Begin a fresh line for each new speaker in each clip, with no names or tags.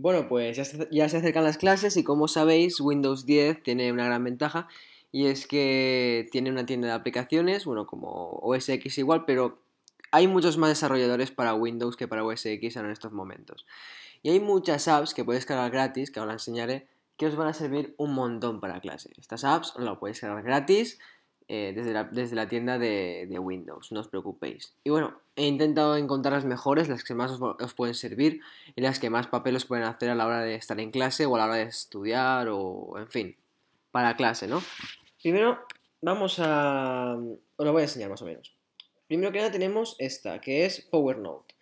Bueno, pues ya se, acercan las clases y como sabéis, Windows 10 tiene una gran ventaja y es que tiene una tienda de aplicaciones, bueno, como OS X igual, pero hay muchos más desarrolladores para Windows que para OS X en estos momentos. Y hay muchas apps que podéis cargar gratis, que ahora enseñaré, que os van a servir un montón para clases, Estas apps las podéis cargar gratis, eh, desde, la, tienda de, Windows, no os preocupéis. Y bueno, he intentado encontrar las mejores, las que más os, pueden servir y las que más papel os pueden hacer a la hora de estar en clase o a la hora de estudiar o, en fin, para clase, ¿no? Primero, vamos a... Os lo voy a enseñar más o menos. Primero que nada tenemos esta, que es PowerNote.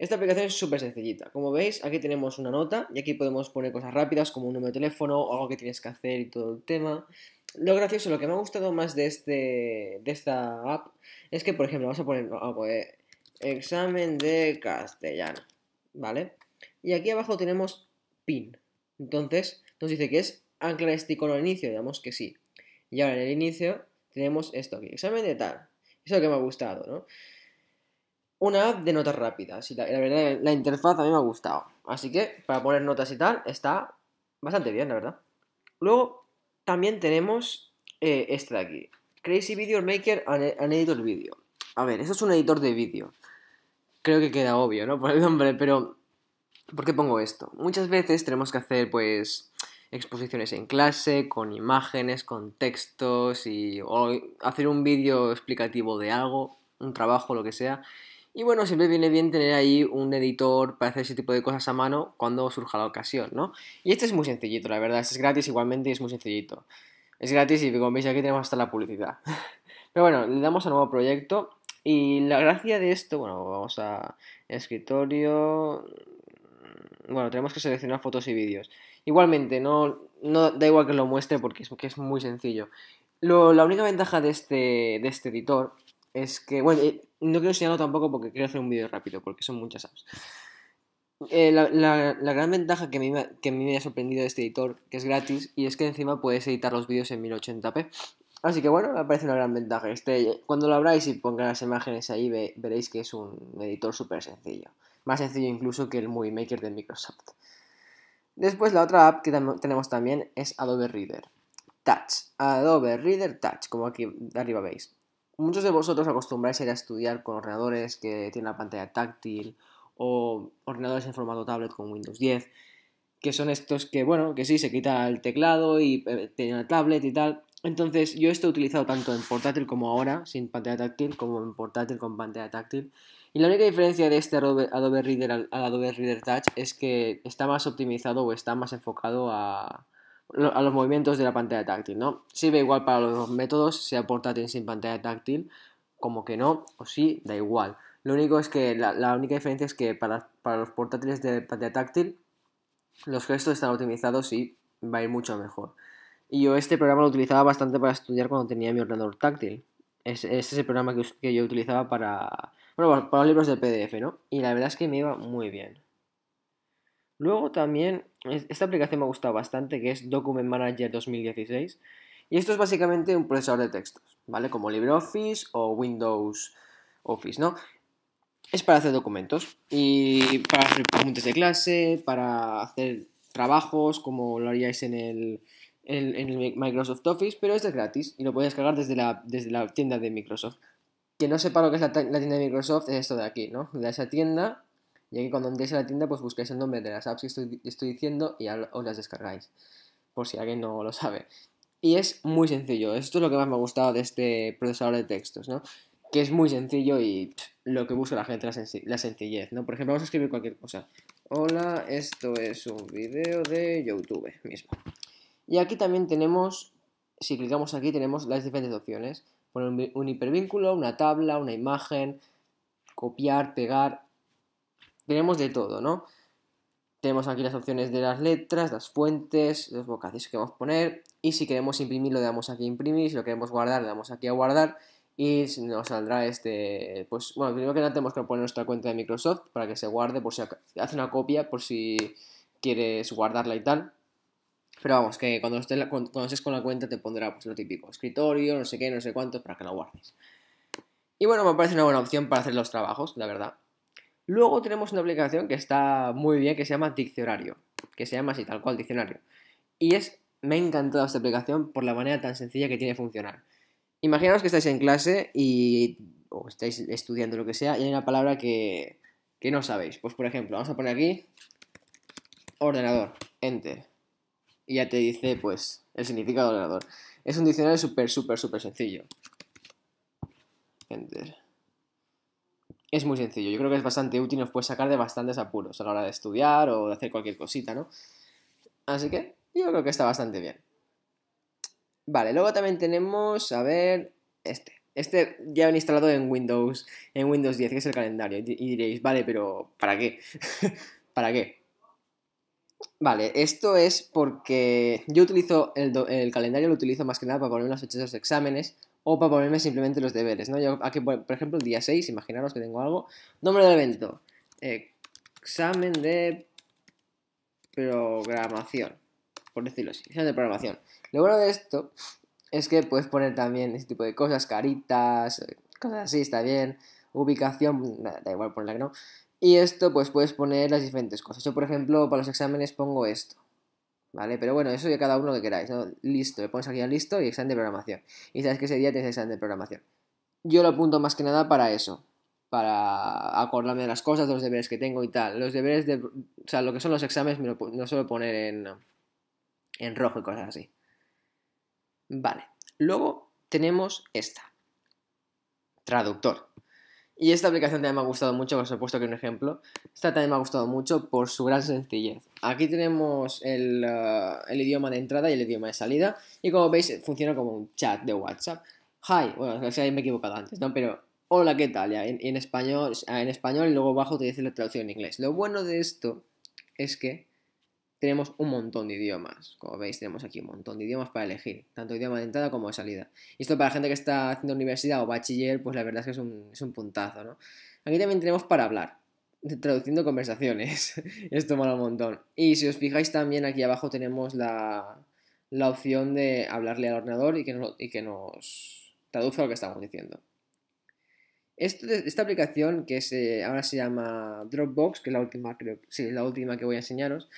Esta aplicación es súper sencillita. Como veis, aquí tenemos una nota y aquí podemos poner cosas rápidas como un número de teléfono o algo que tienes que hacer y todo el tema lo gracioso, lo que me ha gustado más de, este, de esta app es que, por ejemplo, vamos a poner algo examen de castellano, ¿vale? Y aquí abajo tenemos pin. Entonces, nos dice que es anclar este icono al inicio, digamos que sí. Y ahora en el inicio tenemos esto aquí, examen de tal. Eso es lo que me ha gustado, ¿no? Una app de notas rápidas. Y la, la verdad, la interfaz a mí me ha gustado. Así que para poner notas y tal, está bastante bien, la verdad. Luego, también tenemos eh, este de aquí. Crazy Video Maker an and Editor Video. A ver, esto es un editor de vídeo. Creo que queda obvio, ¿no? Por el nombre, pero... ¿Por qué pongo esto? Muchas veces tenemos que hacer, pues, exposiciones en clase, con imágenes, con textos y... O hacer un vídeo explicativo de algo, un trabajo, lo que sea. Y bueno, siempre viene bien tener ahí un editor para hacer ese tipo de cosas a mano cuando surja la ocasión, ¿no? Y este es muy sencillito, la verdad, este es gratis igualmente y es muy sencillito. Es gratis y como veis aquí tenemos hasta la publicidad. Pero bueno, le damos a nuevo proyecto y la gracia de esto, bueno, vamos a escritorio, bueno, tenemos que seleccionar fotos y vídeos. Igualmente, no, no da igual que lo muestre porque es, que es muy sencillo. la única ventaja de este, de este editor es que, bueno, eh, no quiero enseñarlo tampoco porque quiero hacer un vídeo rápido, porque son muchas apps. Eh, la, gran ventaja que, me, ha sorprendido de este editor, que es gratis, y es que encima puedes editar los vídeos en 1080p. Así que bueno, me parece una gran ventaja. Este, cuando lo abráis y pongáis las imágenes ahí, veréis que es un editor súper sencillo. Más sencillo incluso que el Movie Maker de Microsoft. Después la otra app que tenemos también es Adobe Reader. Touch. Adobe Reader Touch, como aquí arriba veis. Muchos de vosotros acostumbráis a ir a estudiar con ordenadores que tienen la pantalla táctil o ordenadores en formato tablet con Windows 10, que son estos que, bueno, que sí, se quita el teclado y eh, tiene una tablet y tal. Entonces, yo esto he utilizado tanto en portátil como ahora, sin pantalla táctil, como en portátil con pantalla táctil. Y la única diferencia de este Adobe Reader al Adobe Reader Touch es que está más optimizado o está más enfocado a, a los movimientos de la pantalla táctil, ¿no? Sirve igual para los métodos, sea portátil sin pantalla táctil, como que no, o sí, da igual. Lo único es que la, única diferencia es que para, los portátiles de pantalla táctil los gestos están optimizados y va a ir mucho mejor. Y yo este programa lo utilizaba bastante para estudiar cuando tenía mi ordenador táctil. Es, es el programa que, yo utilizaba para, bueno, para los libros de PDF, ¿no? Y la verdad es que me iba muy bien. Luego también esta aplicación me ha gustado bastante, que es Document Manager 2016. Y esto es básicamente un procesador de textos, ¿vale? Como LibreOffice o Windows Office, ¿no? Es para hacer documentos y para hacer preguntas de clase, para hacer trabajos como lo haríais en el, Microsoft Office, pero este es gratis y lo podéis cargar desde la, desde la tienda de Microsoft. Que no sepa lo que es la, la tienda de Microsoft es esto de aquí, ¿no? De esa tienda y aquí cuando entréis a la tienda pues buscáis el nombre de las apps que estoy, diciendo y ya os las descargáis, por si alguien no lo sabe. Y es muy sencillo, esto es lo que más me ha gustado de este procesador de textos, ¿no? Que es muy sencillo y lo que busca la gente, la, la sencillez, ¿no? Por ejemplo, vamos a escribir cualquier cosa. Hola, esto es un video de YouTube mismo. Y aquí también tenemos, si clicamos aquí, tenemos las diferentes opciones. Poner un, hipervínculo, una tabla, una imagen, copiar, pegar tenemos de todo, ¿no? Tenemos aquí las opciones de las letras, las fuentes, los vocales que vamos a poner. Y si queremos imprimir lo damos aquí a imprimir. Si lo queremos guardar, le damos aquí a guardar. Y nos saldrá este. Pues bueno, primero que nada tenemos que poner nuestra cuenta de Microsoft para que se guarde. Por si hace una copia, por si quieres guardarla y tal. Pero vamos, que cuando estés, cuando estés con la cuenta te pondrá pues, lo típico: escritorio, no sé qué, no sé cuánto, para que lo guardes. Y bueno, me parece una buena opción para hacer los trabajos, la verdad. Luego tenemos una aplicación que está muy bien, que se llama Diccionario, que se llama así, tal cual, Diccionario. Y es, me ha encantado esta aplicación por la manera tan sencilla que tiene de funcionar. Imaginaos que estáis en clase y, o estáis estudiando lo que sea y hay una palabra que, no sabéis. Pues por ejemplo, vamos a poner aquí ordenador, enter. Y ya te dice, pues, el significado del ordenador. Es un diccionario súper, súper, súper sencillo. Enter es muy sencillo. Yo creo que es bastante útil y nos puede sacar de bastantes apuros a la hora de estudiar o de hacer cualquier cosita, ¿no? Así que yo creo que está bastante bien. Vale, luego también tenemos, a ver, este. Este ya he instalado en Windows, en Windows 10, que es el calendario. Y diréis, vale, pero ¿para qué? ¿Para qué? Vale, esto es porque yo utilizo el, el calendario, lo utilizo más que nada para poner las fechas de los exámenes, o para ponerme simplemente los deberes, ¿no? Yo aquí, por ejemplo, el día 6, imaginaros que tengo algo. Nombre del evento. Examen de programación, por decirlo así. Examen de programación. Lo bueno de esto es que puedes poner también ese tipo de cosas, caritas, eh, cosas así, está bien. Ubicación, da igual ponerla que no. Y esto, pues puedes poner las diferentes cosas. Yo, por ejemplo, para los exámenes pongo esto. ¿Vale? Pero bueno, eso ya cada uno que queráis, ¿no? Listo, le pones aquí a listo y examen de programación. Y sabes que ese día tienes examen de programación. Yo lo apunto más que nada para eso, para acordarme de las cosas, de los deberes que tengo y tal. Los deberes de... O sea, lo que son los exámenes me no suelo poner en, en rojo y cosas así. Vale. Luego tenemos esta. Traductor. Y esta aplicación también me ha gustado mucho, os he puesto aquí un ejemplo. Esta también me ha gustado mucho por su gran sencillez. Aquí tenemos eh, el, idioma de entrada y el idioma de salida. Y como veis, funciona como un chat de WhatsApp. Hi, bueno, si sea, me he equivocado antes, ¿no? Pero hola, ¿qué tal? en, en, español, en español y luego abajo te dice la traducción en inglés. Lo bueno de esto es que tenemos un montón de idiomas. Como veis, tenemos aquí un montón de idiomas para elegir, tanto idioma de entrada como de salida. Y esto para gente que está haciendo universidad o bachiller, pues la verdad es que es un, puntazo, ¿no? Aquí también tenemos para hablar, traduciendo conversaciones. esto mola un montón. Y si os fijáis también, aquí abajo tenemos la, opción de hablarle al ordenador y que, nos, y que nos traduzca lo que estamos diciendo. esta aplicación, que se, eh, ahora se llama Dropbox, que es la última, creo, sí, la última que voy a enseñaros,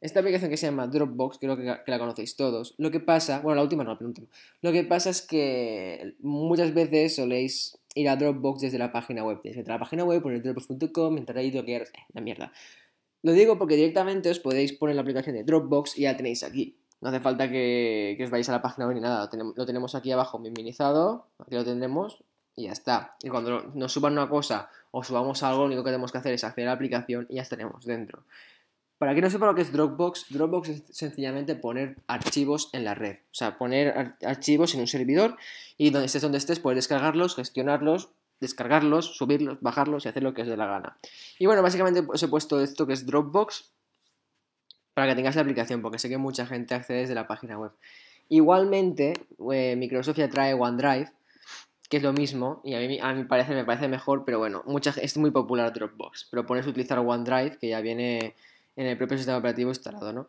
esta aplicación que se llama Dropbox, creo que, la conocéis todos. Lo que pasa, bueno, la última no, la penúltima. Lo que pasa es que muchas veces soléis ir a Dropbox desde la página web. Desde la página web, poner dropbox.com, entrar ahí, eh, la mierda. Lo digo porque directamente os podéis poner la aplicación de Dropbox y ya tenéis aquí. No hace falta que, os vayáis a la página web ni nada. Lo tenemos, aquí abajo minimizado. Aquí lo tendremos y ya está. Y cuando nos suban una cosa o subamos algo, lo único que tenemos que hacer es acceder a la aplicación y ya estaremos dentro. Para quien no sepa lo que es Dropbox, Dropbox es sencillamente poner archivos en la red. O sea, poner archivos en un servidor y donde estés donde estés, puedes descargarlos, gestionarlos, descargarlos, subirlos, bajarlos y hacer lo que es de la gana. Y bueno, básicamente os he puesto esto que es Dropbox para que tengas la aplicación, porque sé que mucha gente accede desde la página web. Igualmente, eh, Microsoft ya trae OneDrive, que es lo mismo, y a mí, a mí parece, me parece mejor, pero bueno, es muy popular Dropbox. Pero pones utilizar OneDrive, que ya viene en el propio sistema operativo instalado, ¿no?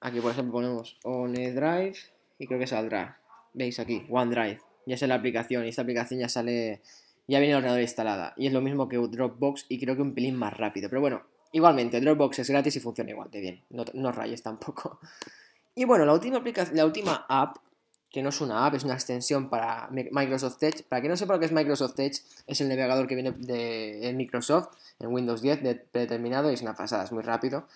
Aquí, por ejemplo, ponemos OneDrive y creo que saldrá. ¿Veis aquí? OneDrive. Ya es la aplicación y esta aplicación ya sale, ya viene el ordenador instalada. Y es lo mismo que Dropbox y creo que un pelín más rápido. Pero bueno, igualmente, Dropbox es gratis y funciona igual de bien. No, no rayes tampoco. Y bueno, la última, aplicación, la última app que no es una app, es una extensión para Microsoft Edge. Para quien no sepa lo que es Microsoft Edge, es el navegador que viene de, Microsoft en Windows 10 de, predeterminado y es una pasada, es muy rápido.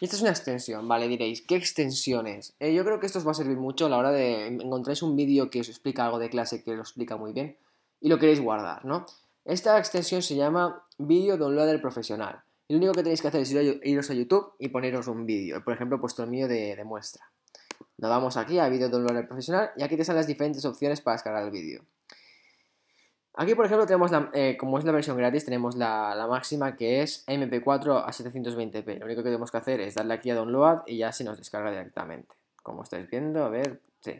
Y esta es una extensión, vale, diréis, ¿qué extensiones? es? Eh, yo creo que esto os va a servir mucho a la hora de em, encontráis un vídeo que os explica algo de clase que lo explica muy bien y lo queréis guardar, ¿no? Esta extensión se llama Video Downloader Profesional. Y lo único que tenéis que hacer es iros a YouTube y poneros un vídeo, por ejemplo, puesto el mío de muestra. Nos vamos aquí a Video Downloader Profesional y aquí te salen las diferentes opciones para descargar el vídeo. Aquí, por ejemplo, tenemos, eh, como es la versión gratis, tenemos la, máxima que es MP4 a 720p. Lo único que tenemos que hacer es darle aquí a Download y ya se nos descarga directamente. Como estáis viendo, a ver, sí.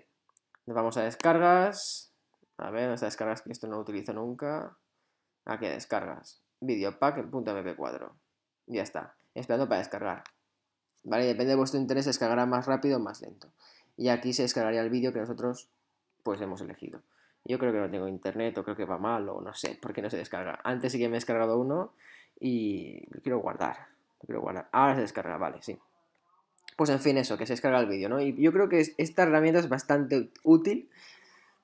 Nos vamos a descargas. A ver, nuestras descargas que esto no lo utilizo nunca. Aquí a descargas. Videopack.mp4. Ya está. Esperando para descargar. ¿Vale? Depende de vuestro interés, descargará más rápido o más lento. Y aquí se descargaría el vídeo que nosotros pues hemos elegido. Yo creo que no tengo internet o creo que va mal o no sé, ¿Por qué no se descarga. Antes sí que me he descargado uno y lo quiero guardar. Lo quiero guardar. Ahora se descarga, vale, sí. Pues en fin, eso, que se descarga el vídeo, ¿no? Y yo creo que esta herramienta es bastante útil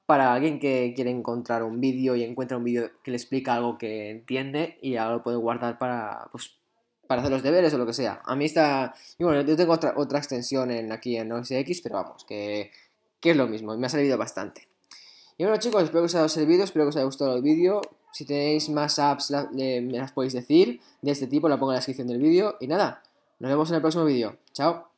para alguien que quiere encontrar un vídeo y encuentra un vídeo que le explica algo que entiende y ahora lo puede guardar para, pues, para hacer los deberes o lo que sea. A mí está... Y bueno, yo tengo otra, otra extensión en, aquí en OSX, pero vamos, que, que es lo mismo, me ha servido bastante. Y bueno chicos, espero que os haya servido, espero que os haya gustado el vídeo. Si tenéis más apps, me las podéis decir de este tipo, la pongo en la descripción del vídeo. Y nada, nos vemos en el próximo vídeo. Chao.